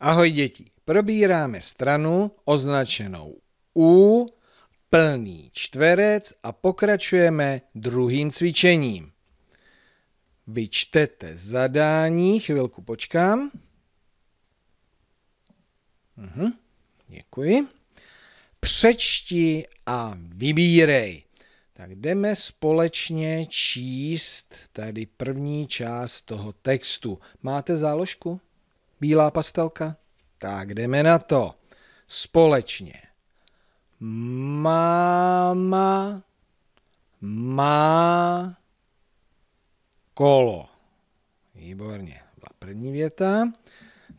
Ahoj děti, probíráme stranu označenou U, plný čtverec a pokračujeme druhým cvičením. Vyčtete zadání, chvilku počkám. Uhum, děkuji. Přečti a vybírej. Tak jdeme společně číst tady první část toho textu. Máte záložku? Bílá pastelka? Tak jdeme na to. Společně. Máma má kolo. Výborně. Byla první věta.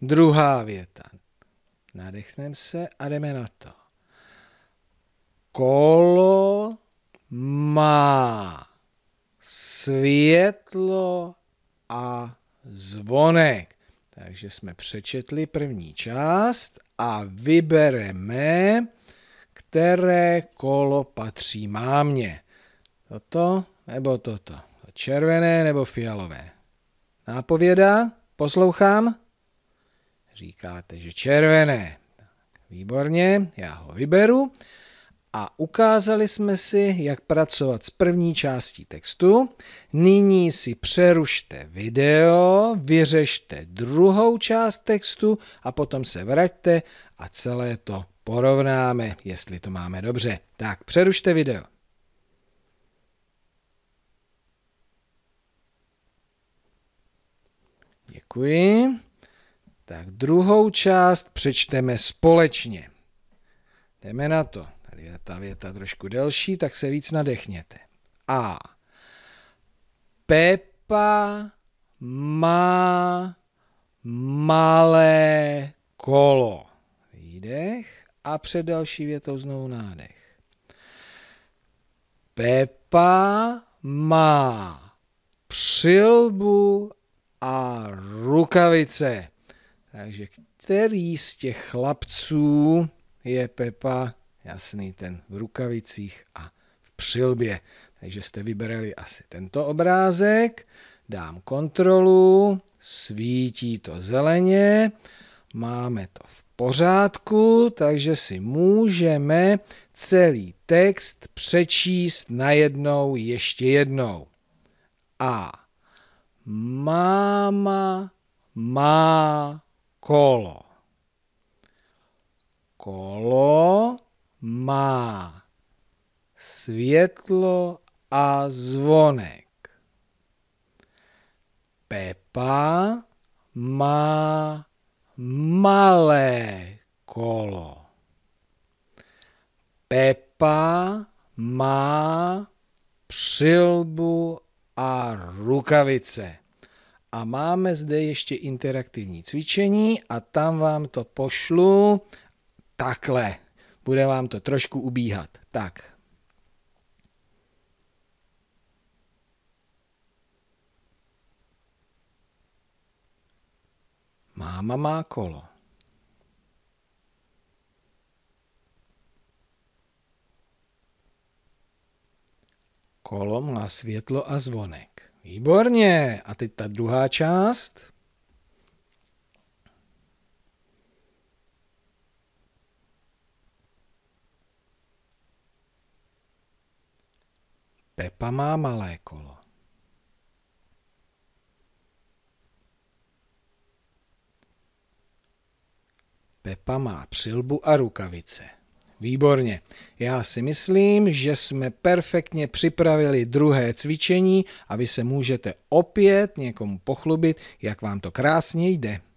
Druhá věta. Nadechneme se a jdeme na to. Kolo má světlo a zvonek. Takže jsme přečetli první část a vybereme, které kolo patří mámě. Toto nebo toto? Červené nebo fialové? Nápověda? Poslouchám? Říkáte, že červené. Výborně, já ho vyberu a ukázali jsme si, jak pracovat s první částí textu. Nyní si přerušte video, vyřešte druhou část textu a potom se vraťte a celé to porovnáme, jestli to máme dobře. Tak, přerušte video. Děkuji. Tak druhou část přečteme společně. Jdeme na to. Tady je ta věta trošku delší, tak se víc nadechněte. A. Pepa má malé kolo. Výdech a před další větou znovu nádech. Pepa má přilbu a rukavice. Takže který z těch chlapců je Pepa jasný ten v rukavicích a v přilbě. Takže jste vybrali asi tento obrázek, dám kontrolu, svítí to zeleně, máme to v pořádku, takže si můžeme celý text přečíst najednou ještě jednou. A máma má kolo. Kolo má světlo a zvonek. Pepa má malé kolo. Pepa má přilbu a rukavice. A máme zde ještě interaktivní cvičení a tam vám to pošlu takhle bude vám to trošku ubíhat. Tak. Máma má kolo. Kolo má světlo a zvonek. Výborně. A teď ta druhá část. Pepa má malé kolo. Pepa má přilbu a rukavice. Výborně. Já si myslím, že jsme perfektně připravili druhé cvičení a vy se můžete opět někomu pochlubit, jak vám to krásně jde.